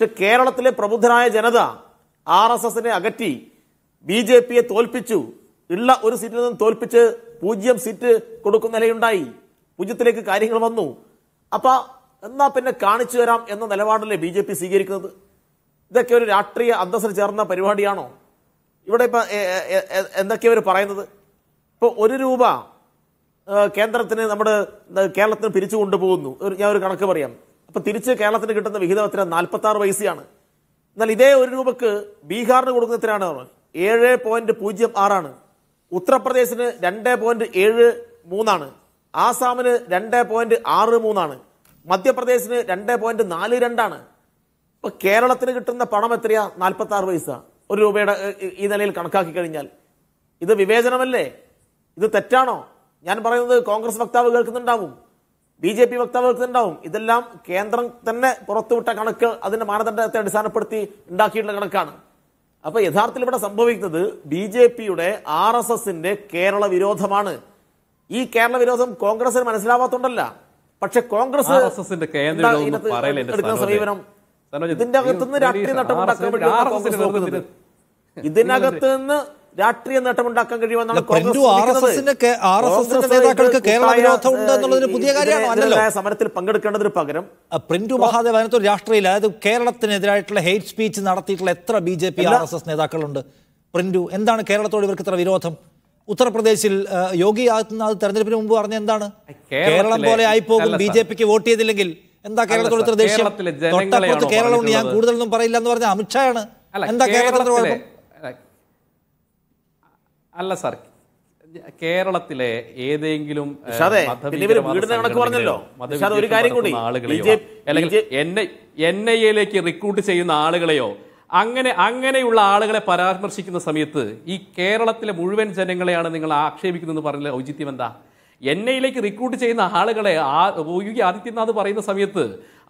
പക്ഷെ കേരളത്തിലെ പ്രബുദ്ധരായ ജനത R S എസിനെ അകറ്റി ബി ജെ പിയെ തോൽപ്പിച്ചു ഉള്ള ഒരു സീറ്റിൽ നിന്നും തോൽപ്പിച്ച് പൂജ്യം സീറ്റ് കൊടുക്കുന്ന നിലയുണ്ടായി പൂജ്യത്തിലേക്ക് കാര്യങ്ങൾ വന്നു അപ്പൊ എന്നാ പിന്നെ കാണിച്ചു തരാം എന്ന നിലപാടല്ലേ ബി ജെ പി സ്വീകരിക്കുന്നത് ഇതൊക്കെ ഒരു രാഷ്ട്രീയ അന്തസ്സിൽ ചേർന്ന പരിപാടിയാണോ ഇവിടെ ഇപ്പൊ എന്തൊക്കെയാ അവർ പറയുന്നത് ഇപ്പോൾ ഒരു രൂപ കേന്ദ്രത്തിന് നമ്മുടെ കേരളത്തിന് പിരിച്ചു കൊണ്ടുപോകുന്നു ഞാൻ ഒരു കണക്ക് പറയാം അപ്പൊ തിരിച്ച് കേരളത്തിന് കിട്ടുന്ന വിഹിതം എത്ര നാൽപ്പത്തി ആറ് പൈസയാണ് എന്നാൽ ഇതേ ഒരു രൂപക്ക് ബീഹാറിന് കൊടുക്കുന്ന എത്രയാണ് ഏഴ് പോയിന്റ് പൂജ്യം ആറാണ് ഉത്തർപ്രദേശിന് രണ്ട് പോയിന്റ് ഏഴ് മൂന്നാണ് ആസാമിന് രണ്ട് പോയിന്റ് ആറ് മൂന്നാണ് മധ്യപ്രദേശിന് രണ്ട് പോയിന്റ് നാല് രണ്ടാണ് ഇപ്പൊ കേരളത്തിന് കിട്ടുന്ന പണം എത്രയാ നാൽപ്പത്തി ആറ് പൈസ ഒരു രൂപയുടെ ഈ നിലയിൽ കണക്കാക്കി കഴിഞ്ഞാൽ ഇത് വിവേചനമല്ലേ ഇത് തെറ്റാണോ ഞാൻ പറയുന്നത് കോൺഗ്രസ് വക്താവ് കേൾക്കുന്നുണ്ടാവും ബി ജെ പി വക്താവ് ഉണ്ടാവും ഇതെല്ലാം കേന്ദ്രം തന്നെ പുറത്തുവിട്ട കണക്ക് അതിന്റെ മാനദണ്ഡത്തെ അടിസ്ഥാനപ്പെടുത്തി ഉണ്ടാക്കിയിട്ടുള്ള കണക്കാണ് അപ്പൊ യഥാർത്ഥത്തിൽ ഇവിടെ സംഭവിക്കുന്നത് ബി ജെ പിയുടെ ആർ എസ് എസിന്റെ കേരള വിരോധമാണ് ഈ കേരള വിരോധം കോൺഗ്രസിന് മനസ്സിലാവാത്തോണ്ടല്ല പക്ഷെ കോൺഗ്രസ് എടുക്കുന്ന സമീപനം ഇതിന്റെ അകത്തുനിന്ന് രാഷ്ട്രീയ നട്ടമുണ്ടാക്കാൻ വേണ്ടി ഇതിനകത്ത് നിന്ന് രാഷ്ട്രീയ നേട്ടമുണ്ടാക്കാൻ കഴിയുമെന്നാണ് സമരത്തിൽ പങ്കെടുക്കേണ്ടതിന് പകരം പ്രിന്റു മഹാദേവനത്തൊരു രാഷ്ട്രീയ അതായത് കേരളത്തിനെതിരായിട്ടുള്ള ഹെയ്റ്റ് സ്പീച്ച് നടത്തിയിട്ടുള്ള എത്ര B J P R S S നേതാക്കളുണ്ട് പ്രിന്റു എന്താണ് കേരളത്തോട് ഇവർക്ക് ഇത്ര വിരോധം ഉത്തർപ്രദേശിൽ യോഗി ആദിത്യനാഥ് തെരഞ്ഞെടുപ്പിന് മുമ്പ് പറഞ്ഞ എന്താണ് കേരളം പോലെ ആയി പോകും ബി ജെ പിക്ക് വോട്ട് ചെയ്തില്ലെങ്കിൽ എന്താ കേരളത്തോട് കേരളം ഞാൻ കൂടുതലൊന്നും പറയില്ല എന്ന് പറഞ്ഞ അമിത്ഷായാണ് എന്താ കേരളത്തിലെ അല്ല സാർ കേരളത്തിലെ ഏതെങ്കിലും എന്നെ എൻ ഐ എയിലേക്ക് റിക്രൂട്ട് ചെയ്യുന്ന ആളുകളെയോ അങ്ങനെ അങ്ങനെയുള്ള ആളുകളെ പരാമർശിക്കുന്ന സമയത്ത് ഈ കേരളത്തിലെ മുഴുവൻ ജനങ്ങളെയാണ് നിങ്ങൾ ആക്ഷേപിക്കുന്നത് പറഞ്ഞ ഔചിത്യം എന്താ എൻ ഐയിലേക്ക് റിക്രൂട്ട് ചെയ്യുന്ന ആളുകളെ ആ കെ ആദിത്യനാഥ് പറയുന്ന സമയത്ത്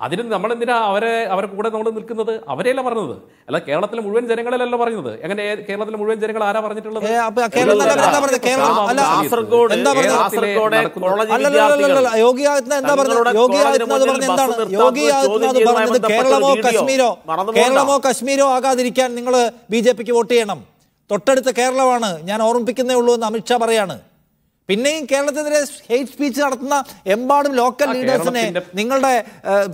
അതിന് നമ്മളെന്തിനാ അവരെ അവരുടെ കൂടെ നമ്മൾ നിൽക്കുന്നത് അവരെയല്ല പറഞ്ഞത് അല്ല കേരളത്തിലെ മുഴുവൻ ജനങ്ങളല്ല പറഞ്ഞത് എങ്ങനെ കേരളത്തിലെ മുഴുവൻ ജനങ്ങൾ ആരാ പറഞ്ഞിട്ടുള്ളത് യോഗി പറഞ്ഞത് കേരളമോ കേരളമോ ആകാതിരിക്കാൻ നിങ്ങൾ ബി ജെ പിക്ക് വോട്ട് ചെയ്യണം തൊട്ടടുത്ത കേരളമാണ് ഞാൻ ഓർമ്മിപ്പിക്കുന്നേ ഉള്ളൂ എന്ന് അമിത്ഷാ പറയാണ് പിന്നെയും കേരളത്തിനെതിരെ ഹെയ്റ്റ് സ്പീച്ച് നടത്തുന്ന എമ്പാടും ലോക്കൽ ലീഡേഴ്സിനെ നിങ്ങളുടെ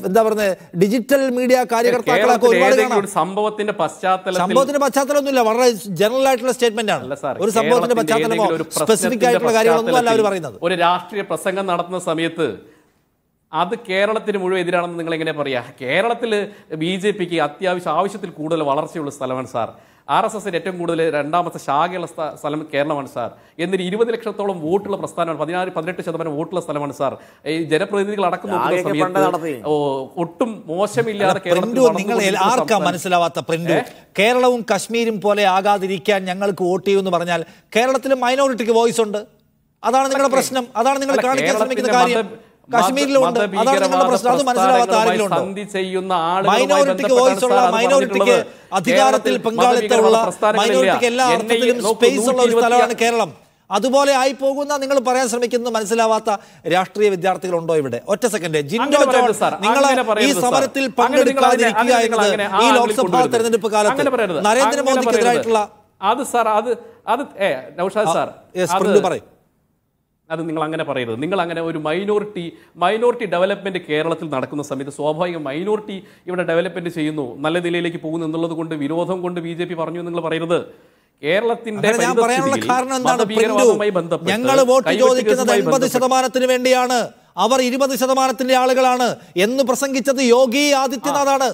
എന്താ പറയുന്നത് ഡിജിറ്റൽ മീഡിയ കാര്യകർത്താക്കളൊക്കെ ഒരുപാട് സംഭവത്തിന്റെ പശ്ചാത്തലം സംഭവത്തിന്റെ പശ്ചാത്തലമൊന്നുമില്ല വളരെ ജനറൽ ആയിട്ടുള്ള സ്റ്റേറ്റ്മെന്റ് ആണ് ഒരു സംഭവത്തിന്റെ പശ്ചാത്തലമോ സ്പെസിഫിക് ആയിട്ടുള്ള കാര്യങ്ങളൊന്നും അല്ല അവർ പറയുന്നത് ഒരു രാഷ്ട്രീയ പ്രസംഗം നടത്തുന്ന സമയത്ത് അത് കേരളത്തിന് മുഴുവൻ എതിരാണെന്ന് നിങ്ങൾ എങ്ങനെ പറയാ കേരളത്തിൽ ബി ജെ പിക്ക് അത്യാവശ്യം ആവശ്യത്തിൽ കൂടുതൽ വളർച്ചയുള്ള സ്ഥലമാണ് സാർ ആർ എസ് എസിന് ഏറ്റവും കൂടുതൽ രണ്ടാമത്തെ ശാഖയുള്ള സ്ഥലം കേരളമാണ് സാർ എന്നിട്ട് ഇരുപത് ലക്ഷത്തോളം വോട്ടുള്ള പ്രസ്ഥാനമാണ് പതിനാറ് പതിനെട്ട് ശതമാനം വോട്ടുള്ള സ്ഥലമാണ് സാർ ഈ ജനപ്രതിനിധികൾ അടക്കം ഒട്ടും മോശമില്ലാതെ കേരളത്തിൽ ആർക്കാ മനസ്സിലാവാത്ത പ്രിന്റ് കേരളവും കശ്മീരും പോലെ ആകാതിരിക്കാൻ ഞങ്ങൾക്ക് വോട്ട് ചെയ്യുമെന്ന് പറഞ്ഞാൽ കേരളത്തിൽ മൈനോറിറ്റിക്ക് വോയിസ് ഉണ്ട് അതാണ് നിങ്ങളുടെ പ്രശ്നം അതാണ് നിങ്ങൾ കാണിക്കാൻ ശ്രമിക്കുന്ന കാര്യം കാശ്മീരിലുണ്ട് അതാണ് നിങ്ങളുടെ പ്രശ്നം അത് മനസ്സിലാവാത്ത ആരെങ്കിലും ഉണ്ടോ മൈനോറിറ്റിക്ക് വോയിസ് ഉള്ള മൈനോറിറ്റിക്ക് അധികാരത്തിൽ പങ്കാളിത്തമുള്ള മൈനോറിറ്റിക്ക് എല്ലാ അർത്ഥത്തിലും സ്പേസ് ഉള്ള ഒരു സ്ഥലമാണ് കേരളം അതുപോലെ ആയി പോകുന്ന നിങ്ങൾ പറയാൻ ശ്രമിക്കുന്നത് മനസ്സിലാവാത്ത രാഷ്ട്രീയ വിദ്യാർത്ഥികൾ ഉണ്ടോ ഇവിടെ ഒറ്റ സെക്കൻഡ് ജിൻഡോ ജോൺ നിങ്ങൾ ഈ സമരത്തിൽ പങ്കെടുക്കാതിരിക്കുക എന്നത് ഈ ലോക്സഭാ തെരഞ്ഞെടുപ്പ് കാലത്ത് നരേന്ദ്രമോദിക്കെതിരായിട്ടുള്ള അത് സാർ അത് അത് ഏ നൌഷാദ് സാർ പറയും അത് നിങ്ങൾ അങ്ങനെ പറയരുത് നിങ്ങൾ അങ്ങനെ ഒരു മൈനോറിറ്റി മൈനോറിറ്റി ഡെവലപ്മെൻറ്റ് കേരളത്തിൽ നടക്കുന്ന സമയത്ത് സ്വാഭാവിക മൈനോറിറ്റി ഇവിടെ ഡെവലപ്മെൻറ്റ് ചെയ്യുന്നു നല്ല നിലയിലേക്ക് പോകുന്നു എന്നുള്ളത് കൊണ്ട് വിരോധം കൊണ്ട് ബി ജെ പി പറഞ്ഞു നിങ്ങൾ പറയരുത് കേരളത്തിന്റെ ഞങ്ങൾ വോട്ട് ചോദിക്കുന്നത് എൺപത് ശതമാനത്തിന് വേണ്ടിയാണ് അവർ ഇരുപത് ശതമാനത്തിന്റെ ആളുകളാണ് എന്ന് പ്രസംഗിച്ചത് യോഗി ആദിത്യനാഥാണ്